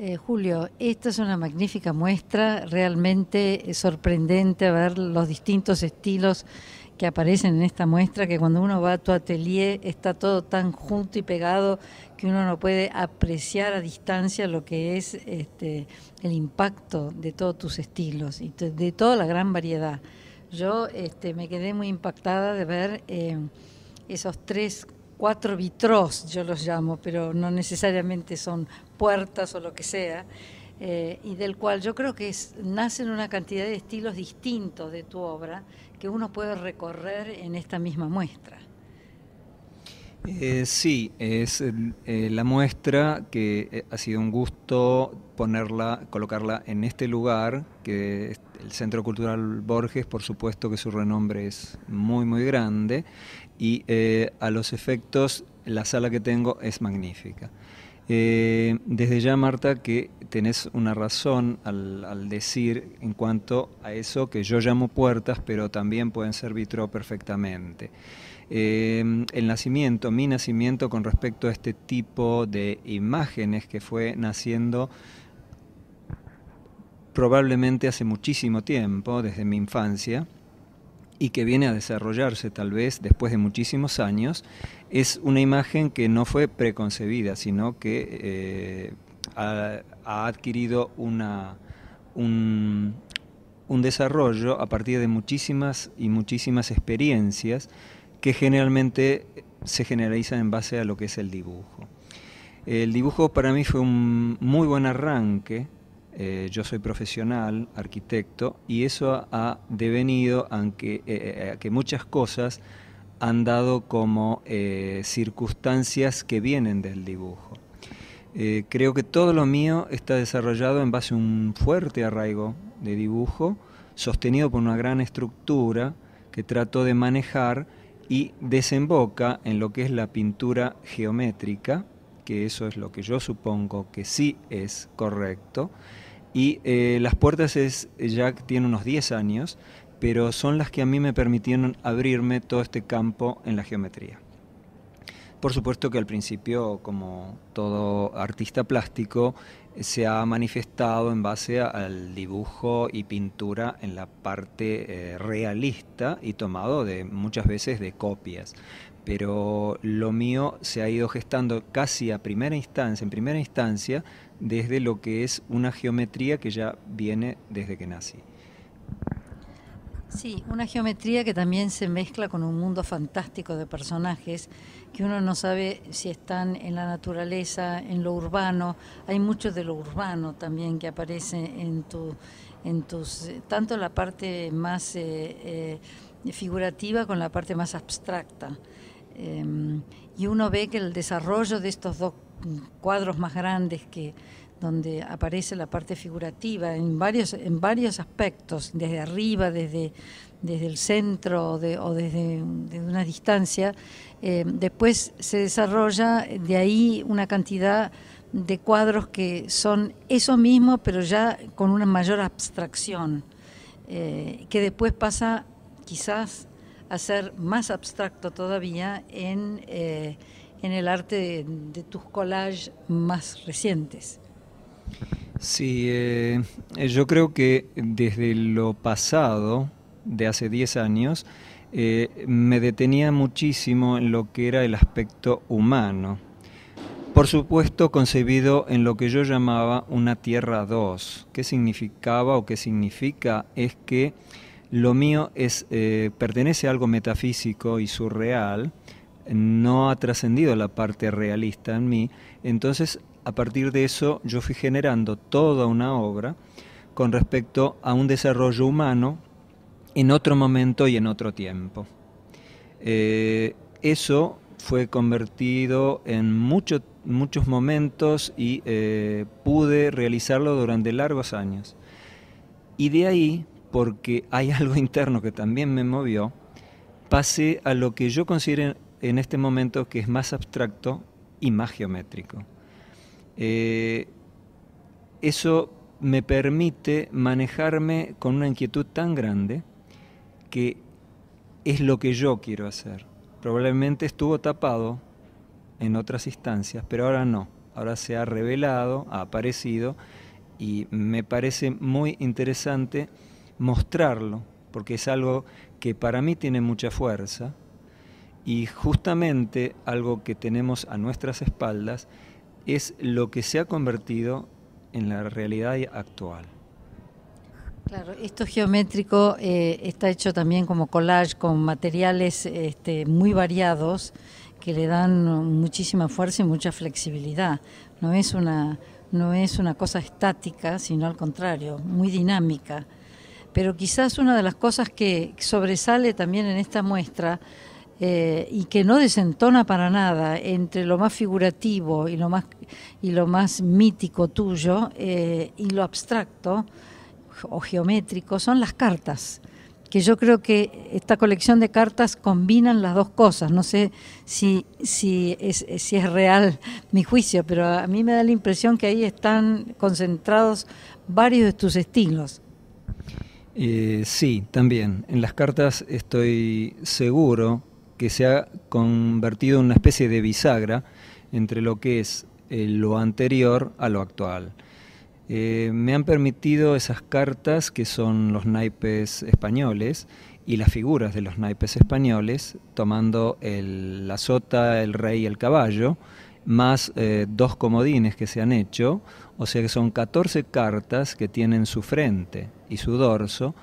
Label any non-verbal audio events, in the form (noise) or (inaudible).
Eh, Julio, esta es una magnífica muestra, realmente sorprendente ver los distintos estilos que aparecen en esta muestra, que cuando uno va a tu atelier está todo tan junto y pegado que uno no puede apreciar a distancia lo que es este, el impacto de todos tus estilos y de toda la gran variedad. Yo este, me quedé muy impactada de ver eh, esos tres cuatro vitros, yo los llamo, pero no necesariamente son puertas o lo que sea, eh, y del cual yo creo que nacen una cantidad de estilos distintos de tu obra que uno puede recorrer en esta misma muestra. Eh, sí, es eh, la muestra que eh, ha sido un gusto ponerla, colocarla en este lugar, que el Centro Cultural Borges, por supuesto que su renombre es muy, muy grande, y a los efectos la sala que tengo es magnífica. desde ya, Marta, que tenés una razón al, decir en cuanto a eso que yo llamo puertas, pero también pueden ser vitro perfectamente. Em, el nacimiento, mi nacimiento con respecto a este tipo de imágenes que fue naciendo probablemente hace muchísimo tiempo, desde mi infancia, y que viene a desarrollarse tal vez después de muchísimos años, es una imagen que no fue preconcebida, sino que eh, ha, adquirido una, un desarrollo a partir de muchísimas y muchísimas experiencias que generalmente se generalizan en base a lo que es el dibujo. El dibujo para mí fue un muy buen arranque. Eh, yo soy profesional, arquitecto, y eso ha devenido aunque, eh, eh, que muchas cosas han dado como circunstancias que vienen del dibujo. creo que todo lo mío está desarrollado en base a un fuerte arraigo de dibujo, sostenido por una gran estructura que trato de manejar y desemboca en lo que es la pintura geométrica, que eso es lo que yo supongo que sí es correcto. Y eh, Las Puertas es, ya tiene unos 10 años, pero son las que a mí me permitieron abrirme todo este campo en la geometría. Por supuesto que al principio, como todo artista plástico, se ha manifestado en base al dibujo y pintura en la parte eh, realista y tomado de muchas veces de copias. Pero lo mío se ha ido gestando casi a primera instancia, en primera instancia, desde lo que es una geometría que ya viene desde que nací. Sí, una geometría que también se mezcla con un mundo fantástico de personajes que uno no sabe si están en la naturaleza, en lo urbano. Hay mucho de lo urbano también que aparece en tu, en tus, eh, tanto la parte más eh, eh, figurativa con la parte más abstracta. Em, y uno ve que el desarrollo de estos dos cuadros más grandes que donde aparece la parte figurativa en varios, en varios aspectos, desde arriba, desde, el centro o, desde, una distancia. Eh, después se desarrolla de ahí una cantidad de cuadros que son eso mismo, pero ya con una mayor abstracción, eh, que después pasa quizás a ser más abstracto todavía en, eh, el arte de tus collages más recientes. Sí, eh, yo creo que desde lo pasado, de hace 10 años, eh, me detenía muchísimo en lo que era el aspecto humano. Por supuesto, concebido en lo que yo llamaba una tierra 2. ¿Qué significaba o qué significa? Es que lo mío es, eh, pertenece a algo metafísico y surreal, no ha trascendido la parte realista en mí, entonces a partir de eso yo fui generando toda una obra con respecto a un desarrollo humano en otro momento y en otro tiempo. Eh, eso fue convertido en muchos momentos y eh, pude realizarlo durante largos años. Y de ahí, porque hay (laughs) algo interno que también me movió, pasé a lo que yo considero en este momento que es más abstracto y más geométrico. Eh, eso me permite manejarme con una inquietud tan grande que es lo que yo quiero hacer. Probablemente estuvo tapado en otras instancias, pero ahora no. Ahora se ha revelado, ha aparecido y me parece muy interesante mostrarlo, porque es algo que para mí tiene mucha fuerza y justamente algo que tenemos a nuestras espaldas es lo que se ha convertido en la realidad actual. Claro, esto geométrico eh, está hecho también como collage con materiales este, muy variados que le dan muchísima fuerza y mucha flexibilidad. No es una, no es una cosa estática, sino al contrario, muy dinámica. Pero quizás una de las cosas que sobresale también en esta muestra eh, y que no desentona para nada entre lo más figurativo y lo más, y lo más mítico tuyo eh, y lo abstracto o geométrico son las cartas que yo creo que esta colección de cartas combinan las dos cosas. No sé si, si, es, si es real (laughs) mi juicio, pero a mí me da la impresión que ahí están concentrados varios de tus estilos. Eh, sí, también. En las cartas estoy seguro que se ha convertido en una especie de bisagra entre lo que es eh, lo anterior a lo actual. Eh, me han permitido esas cartas que son los naipes españoles y las figuras de los naipes españoles, tomando el, la sota, el rey y el caballo, más eh, dos comodines que se han hecho, o sea que son 14 cartas que tienen su frente y su dorso,